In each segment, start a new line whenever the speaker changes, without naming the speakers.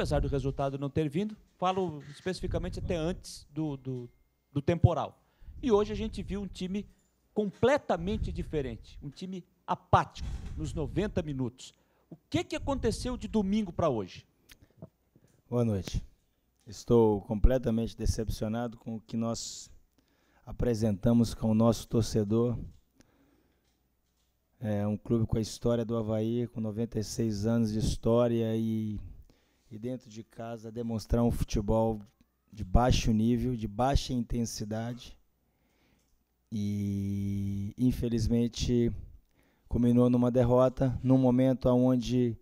apesar do resultado não ter vindo, falo especificamente até antes do, do, do temporal. E hoje a gente viu um time completamente diferente, um time apático nos 90 minutos. O que, que aconteceu de domingo para hoje? Boa
noite. Estou completamente decepcionado com o que nós apresentamos com o nosso torcedor. É um clube com a história do Havaí, com 96 anos de história e e dentro de casa demonstrar um futebol de baixo nível, de baixa intensidade. E infelizmente culminou numa derrota, num momento onde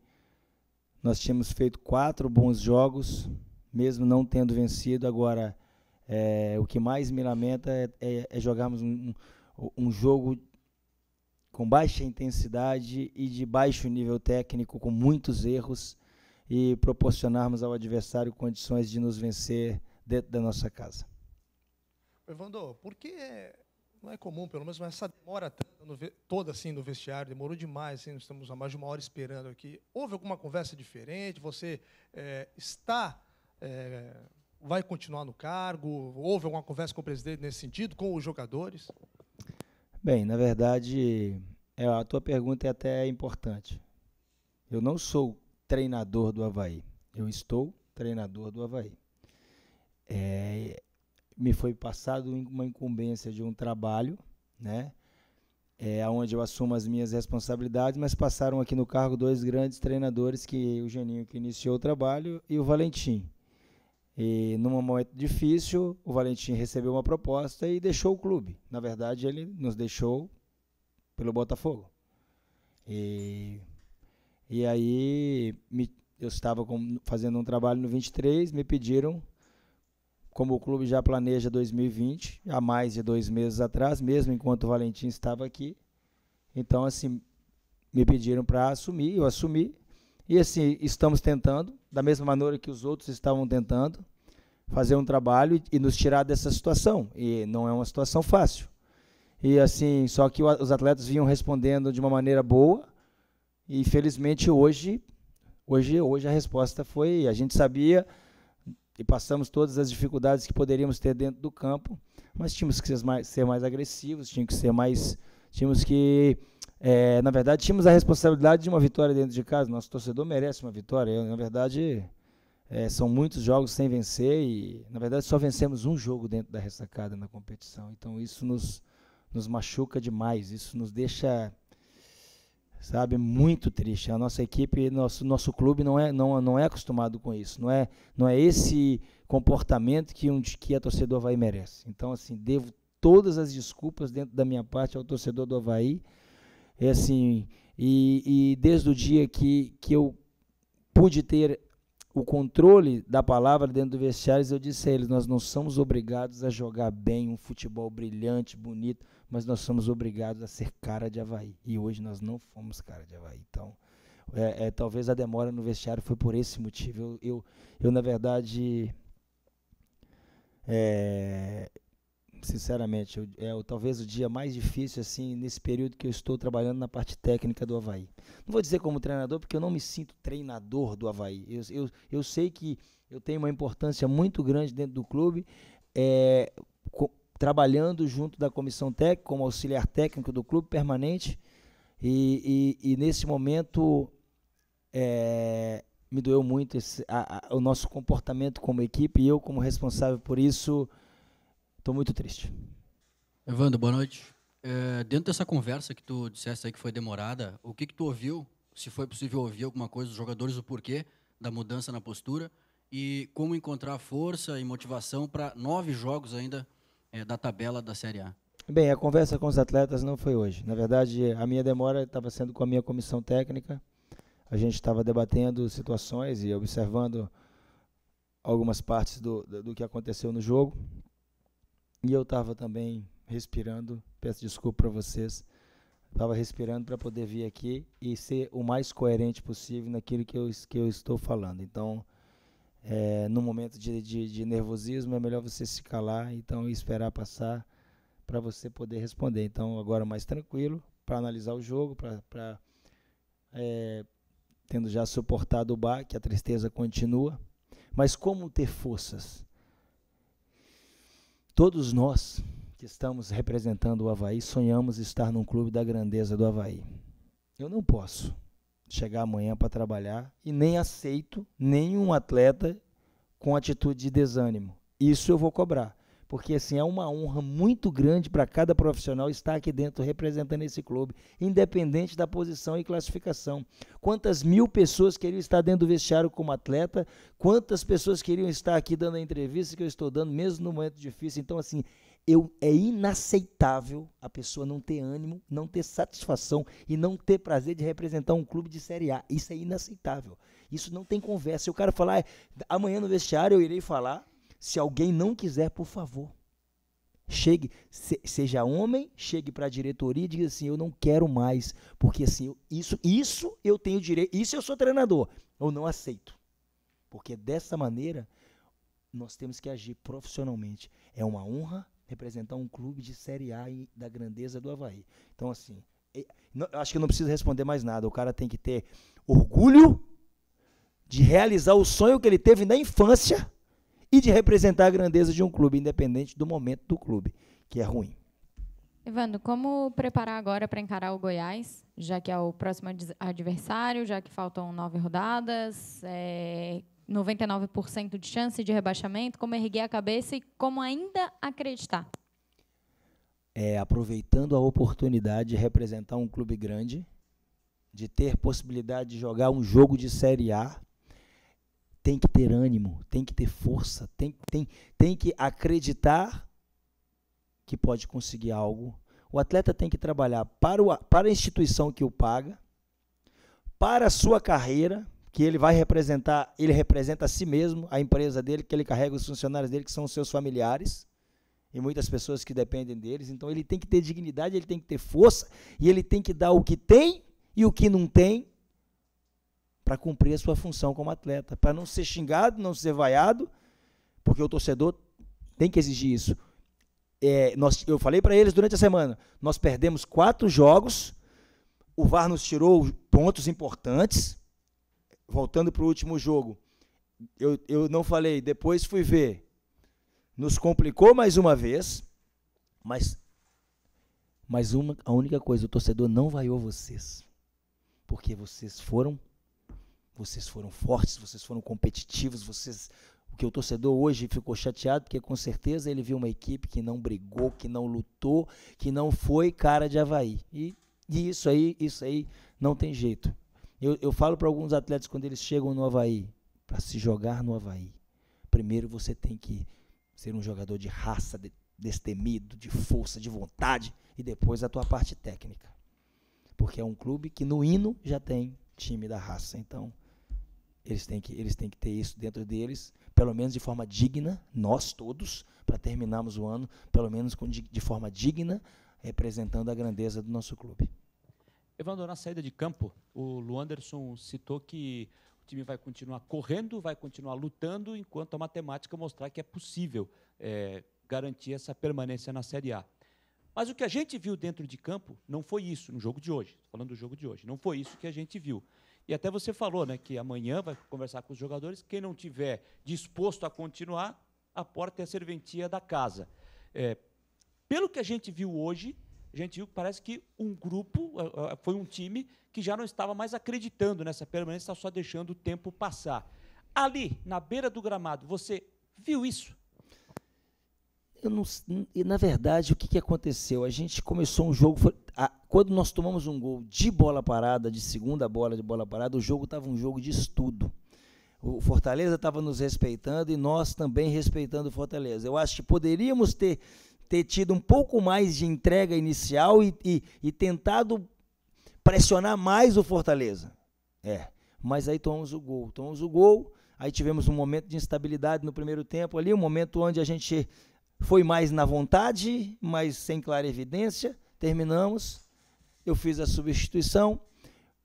nós tínhamos feito quatro bons jogos, mesmo não tendo vencido. Agora, é, o que mais me lamenta é, é, é jogarmos um, um jogo com baixa intensidade e de baixo nível técnico, com muitos erros e proporcionarmos ao adversário condições de nos vencer dentro da nossa casa. Evandro, por que não é comum, pelo menos, mas essa demora toda assim no vestiário, demorou demais, assim, estamos há mais de uma hora esperando aqui. Houve alguma conversa diferente? Você é, está. É, vai continuar no cargo? Houve alguma conversa com o presidente nesse sentido, com os jogadores? Bem, na verdade, é, a tua pergunta é até importante. Eu não sou treinador do Havaí. Eu estou treinador do Havaí. É, me foi passado uma incumbência de um trabalho, né? É, onde eu assumo as minhas responsabilidades, mas passaram aqui no cargo dois grandes treinadores, que o Geninho que iniciou o trabalho e o Valentim. E num momento difícil, o Valentim recebeu uma proposta e deixou o clube. Na verdade, ele nos deixou pelo Botafogo. E e aí me, eu estava com, fazendo um trabalho no 23, me pediram, como o clube já planeja 2020, há mais de dois meses atrás, mesmo enquanto o Valentim estava aqui. Então, assim, me pediram para assumir, eu assumi. E assim, estamos tentando, da mesma maneira que os outros estavam tentando, fazer um trabalho e, e nos tirar dessa situação. E não é uma situação fácil. E assim, só que o, os atletas vinham respondendo de uma maneira boa, e infelizmente hoje, hoje, hoje a resposta foi, a gente sabia e passamos todas as dificuldades que poderíamos ter dentro do campo, mas tínhamos que ser mais, ser mais agressivos, tínhamos que ser mais, tínhamos que, é, na verdade, tínhamos a responsabilidade de uma vitória dentro de casa. Nosso torcedor merece uma vitória. Eu, na verdade, é, são muitos jogos sem vencer e, na verdade, só vencemos um jogo dentro da ressacada na competição. Então isso nos nos machuca demais, isso nos deixa sabe? É muito triste. A nossa equipe, nosso, nosso clube não é, não, não é acostumado com isso. Não é, não é esse comportamento que, um, que a torcedor Havaí merece. Então, assim, devo todas as desculpas dentro da minha parte ao torcedor do Havaí. É assim, e, e desde o dia que, que eu pude ter o controle da palavra dentro do vestiário, eu disse a eles, nós não somos obrigados a jogar bem um futebol brilhante, bonito, mas nós somos obrigados a ser cara de Havaí. E hoje nós não fomos cara de Havaí. Então, é, é, talvez a demora no vestiário foi por esse motivo. Eu, eu, eu na verdade, é, sinceramente, eu, é talvez o dia mais difícil, assim, nesse período que eu estou trabalhando na parte técnica do Havaí. Não vou dizer como treinador, porque eu não me sinto treinador do Havaí. Eu, eu, eu sei que eu tenho uma importância muito grande dentro do clube, é, co, trabalhando junto da comissão técnica, como auxiliar técnico do clube permanente, e, e, e nesse momento é, me doeu muito esse, a, a, o nosso comportamento como equipe, e eu como responsável por isso... Estou muito triste.
Evandro, boa noite. É, dentro dessa conversa que tu disseste aí que foi demorada, o que que tu ouviu? Se foi possível ouvir alguma coisa dos jogadores, o porquê da mudança na postura
e como encontrar força e motivação para nove jogos ainda é, da
tabela da Série A?
Bem, a conversa com os atletas não foi hoje. Na verdade, a minha demora estava sendo com a minha comissão técnica. A gente estava debatendo situações e observando algumas partes do, do que aconteceu no jogo. E eu estava também respirando, peço desculpa para vocês, estava respirando para poder vir aqui e ser o mais coerente possível naquilo que eu, que eu estou falando. Então, é, no momento de, de, de nervosismo, é melhor você se calar então, e esperar passar para você poder responder. Então, agora mais tranquilo, para analisar o jogo, para. É, tendo já suportado o que a tristeza continua. Mas como ter forças? Todos nós que estamos representando o Havaí sonhamos estar num clube da grandeza do Havaí. Eu não posso chegar amanhã para trabalhar e nem aceito nenhum atleta com atitude de desânimo. Isso eu vou cobrar porque assim é uma honra muito grande para cada profissional estar aqui dentro representando esse clube, independente da posição e classificação. Quantas mil pessoas queriam estar dentro do vestiário como atleta, quantas pessoas queriam estar aqui dando a entrevista que eu estou dando, mesmo no momento difícil. Então, assim, eu, é inaceitável a pessoa não ter ânimo, não ter satisfação e não ter prazer de representar um clube de Série A. Isso é inaceitável. Isso não tem conversa. Se o cara falar, ah, amanhã no vestiário eu irei falar, se alguém não quiser, por favor, chegue, se, seja homem, chegue para a diretoria e diga assim: eu não quero mais, porque assim, eu, isso, isso eu tenho direito, isso eu sou treinador, eu não aceito. Porque dessa maneira nós temos que agir profissionalmente. É uma honra representar um clube de Série A e, da grandeza do Havaí. Então, assim, eu acho que eu não preciso responder mais nada. O cara tem que ter orgulho de realizar o sonho que ele teve na infância e de representar a grandeza de um clube, independente do momento do clube, que é ruim. Evandro, como preparar agora para encarar o Goiás, já que é o próximo adversário, já que faltam nove rodadas, é 99% de chance de rebaixamento, como erguer a cabeça e como ainda acreditar? É, aproveitando a oportunidade de representar um clube grande, de ter possibilidade de jogar um jogo de Série A, tem que ter ânimo, tem que ter força, tem, tem, tem que acreditar que pode conseguir algo. O atleta tem que trabalhar para, o, para a instituição que o paga, para a sua carreira, que ele vai representar, ele representa a si mesmo, a empresa dele, que ele carrega os funcionários dele, que são os seus familiares, e muitas pessoas que dependem deles. Então ele tem que ter dignidade, ele tem que ter força, e ele tem que dar o que tem e o que não tem para cumprir a sua função como atleta, para não ser xingado, não ser vaiado, porque o torcedor tem que exigir isso. É, nós, eu falei para eles durante a semana, nós perdemos quatro jogos, o VAR nos tirou pontos importantes. Voltando para o último jogo, eu, eu não falei, depois fui ver. Nos complicou mais uma vez, mas, mais uma, a única coisa, o torcedor não vaiou vocês. Porque vocês foram vocês foram fortes, vocês foram competitivos, vocês. O que o torcedor hoje ficou chateado, porque com certeza ele viu uma equipe que não brigou, que não lutou, que não foi cara de Havaí. E, e isso aí, isso aí não tem jeito. Eu, eu falo para alguns atletas quando eles chegam no Havaí, para se jogar no Havaí, primeiro você tem que ser um jogador de raça, de, destemido, de força, de vontade, e depois a tua parte técnica. Porque é um clube que no hino já tem time da raça. Então, eles têm que, eles têm que ter isso dentro deles, pelo menos de forma digna, nós todos, para terminarmos o ano, pelo menos com, de, de forma digna, representando a grandeza do nosso clube.
Evandro, na saída de campo, o Luanderson citou que o time vai continuar correndo, vai continuar lutando, enquanto a matemática mostrar que é possível é, garantir essa permanência na Série A. Mas o que a gente viu dentro de campo não foi isso no jogo de hoje. falando do jogo de hoje. Não foi isso que a gente viu. E até você falou, né, que amanhã vai conversar com os jogadores. Quem não tiver disposto a continuar, a porta é a serventia da casa. É, pelo que a gente viu hoje, a gente viu que parece que um grupo, foi um time que já não estava mais acreditando nessa permanência, está só deixando o tempo passar. Ali, na beira do gramado, você viu isso?
Eu não, na verdade, o que, que aconteceu? A gente começou um jogo, foi, quando nós tomamos um gol de bola parada, de segunda bola de bola parada, o jogo estava um jogo de estudo. O Fortaleza estava nos respeitando e nós também respeitando o Fortaleza. Eu acho que poderíamos ter, ter tido um pouco mais de entrega inicial e, e, e tentado pressionar mais o Fortaleza. É. Mas aí tomamos o gol. Tomamos o gol, aí tivemos um momento de instabilidade no primeiro tempo ali, um momento onde a gente foi mais na vontade, mas sem clara evidência. Terminamos eu fiz a substituição,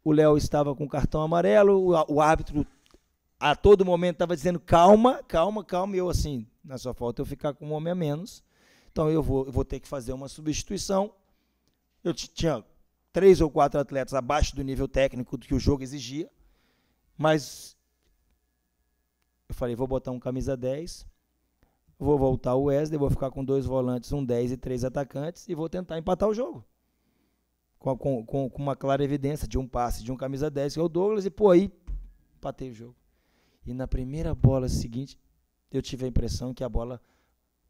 o Léo estava com cartão amarelo, o, o árbitro a todo momento estava dizendo calma, calma, calma, e eu assim, na sua falta eu ficar com um homem a menos, então eu vou, eu vou ter que fazer uma substituição. Eu tinha três ou quatro atletas abaixo do nível técnico que o jogo exigia, mas eu falei, vou botar um camisa 10, vou voltar o Wesley, vou ficar com dois volantes, um 10 e três atacantes, e vou tentar empatar o jogo com, com, com, uma clara evidência de um passe de um camisa 10, que é o Douglas, e pô, aí patei o jogo. E na primeira bola seguinte, eu tive a impressão que a bola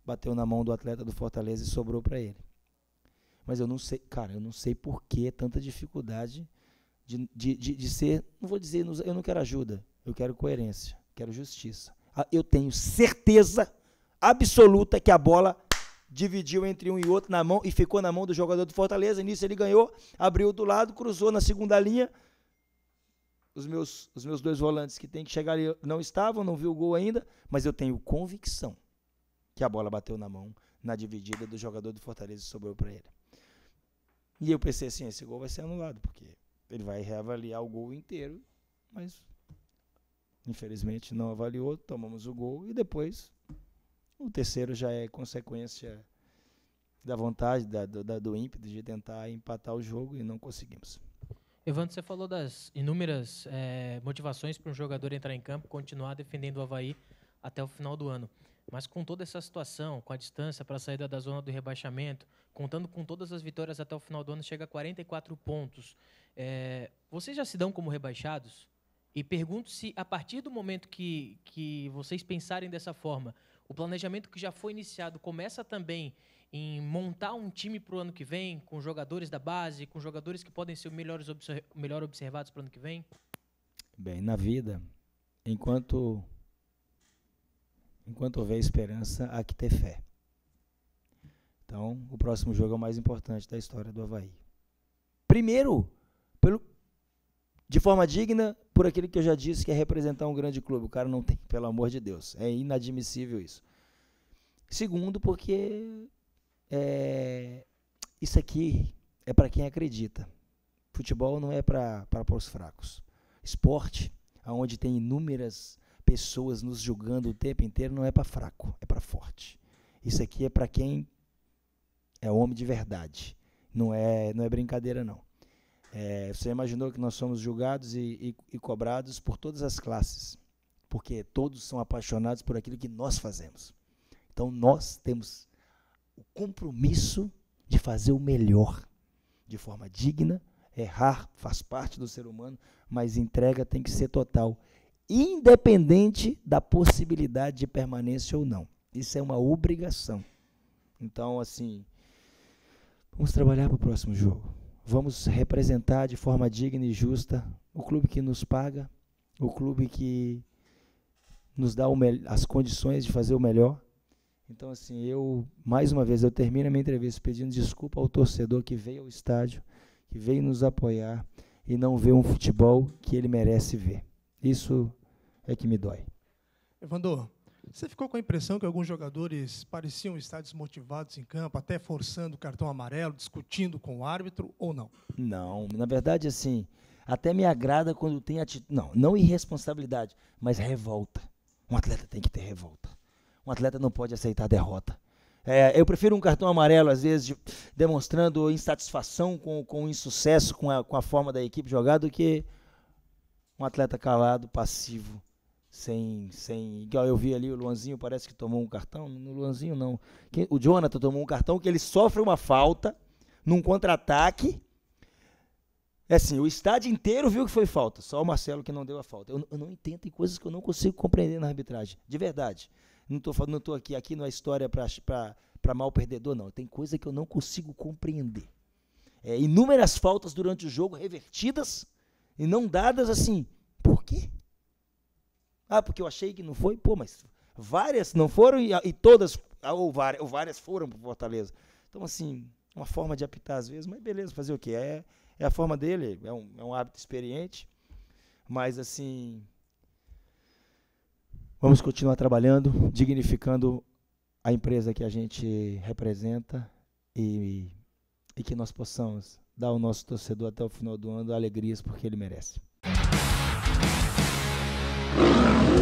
bateu na mão do atleta do Fortaleza e sobrou para ele. Mas eu não sei, cara, eu não sei por que tanta dificuldade de, de, de, de, ser, não vou dizer, eu não quero ajuda, eu quero coerência, quero justiça. Ah, eu tenho certeza absoluta que a bola dividiu entre um e outro na mão e ficou na mão do jogador do Fortaleza. Nisso ele ganhou, abriu do lado, cruzou na segunda linha. Os meus, os meus dois volantes que tem que chegar ali não estavam, não viu o gol ainda, mas eu tenho convicção que a bola bateu na mão, na dividida do jogador do Fortaleza e sobrou para ele. E eu pensei assim, esse gol vai ser anulado, porque ele vai reavaliar o gol inteiro, mas infelizmente não avaliou, tomamos o gol e depois o terceiro já é consequência da vontade, da, do, da, do ímpeto de tentar empatar o jogo e não conseguimos. Evandro, você falou das inúmeras é, motivações para um jogador entrar em campo, continuar defendendo o Havaí até o final do ano. Mas com toda essa situação, com a distância para a saída da zona do rebaixamento, contando com todas as vitórias até o final do ano, chega a 44 pontos. É, vocês já se dão como rebaixados? E pergunto se, a partir do momento que, que vocês pensarem dessa forma, o planejamento que já foi iniciado começa também em montar um time para o ano que vem, com jogadores da base, com jogadores que podem ser melhores melhor observados para o ano que vem? Bem, na vida, enquanto, enquanto houver esperança, há que ter fé. Então, o próximo jogo é o mais importante da história do Havaí. Primeiro, pelo, de forma digna por aquilo que eu já disse que é representar um grande clube. O cara não tem, pelo amor de Deus. É inadmissível isso. Segundo, porque é, isso aqui é para quem acredita. Futebol não é para os fracos. Esporte, onde tem inúmeras pessoas nos julgando o tempo inteiro, não é para fraco, é para forte. Isso aqui é para quem é homem de verdade. Não é, não é brincadeira, não. É, você imaginou que nós somos julgados e, e, e cobrados por todas as classes, porque todos são apaixonados por aquilo que nós fazemos. Então nós temos o compromisso de fazer o melhor, de forma digna. Errar faz parte do ser humano, mas entrega tem que ser total, independente da possibilidade de permanência ou não. Isso é uma obrigação. Então, assim, vamos trabalhar para o próximo jogo. Vamos representar de forma digna e justa o clube que nos paga, o clube que nos dá as condições de fazer o melhor. Então, assim, eu, mais uma vez, eu termino a minha entrevista pedindo desculpa ao torcedor que veio ao estádio, que veio nos apoiar e não vê um futebol que ele merece ver. Isso é que me dói. Evandro. Você ficou com a impressão que alguns jogadores pareciam estar desmotivados em campo, até forçando o cartão amarelo, discutindo com o árbitro ou não? Não, na verdade, assim, até me agrada quando tem atitude. Não, não irresponsabilidade, mas revolta. Um atleta tem que ter revolta. Um atleta não pode aceitar derrota. É, eu prefiro um cartão amarelo, às vezes, de, demonstrando insatisfação com, com o insucesso, com a, com a forma da equipe jogar, do que um atleta calado, passivo sem, sem. Igual eu vi ali, o Luanzinho parece que tomou um cartão. No Luanzinho, não. O Jonathan tomou um cartão que ele sofre uma falta num contra-ataque. É assim, o estádio inteiro viu que foi falta, só o Marcelo que não deu a falta. Eu, eu não entendo, tem coisas que eu não consigo compreender na arbitragem, de verdade. Não estou falando, não aqui, aqui não é história para mal perdedor, não. Tem coisa que eu não consigo compreender. É, inúmeras faltas durante o jogo revertidas e não dadas assim. Por quê? Ah, porque eu achei que não foi. Pô, mas várias não foram e, e todas, ah, ou várias, ou várias foram para Fortaleza. Então, assim, uma forma de apitar às vezes, mas beleza, fazer o quê? É, é a forma dele, é um, é um hábito experiente. Mas, assim, vamos continuar trabalhando, dignificando a empresa que a gente representa e, e que nós possamos dar ao nosso torcedor até o final do ano alegrias porque ele merece. Thank you.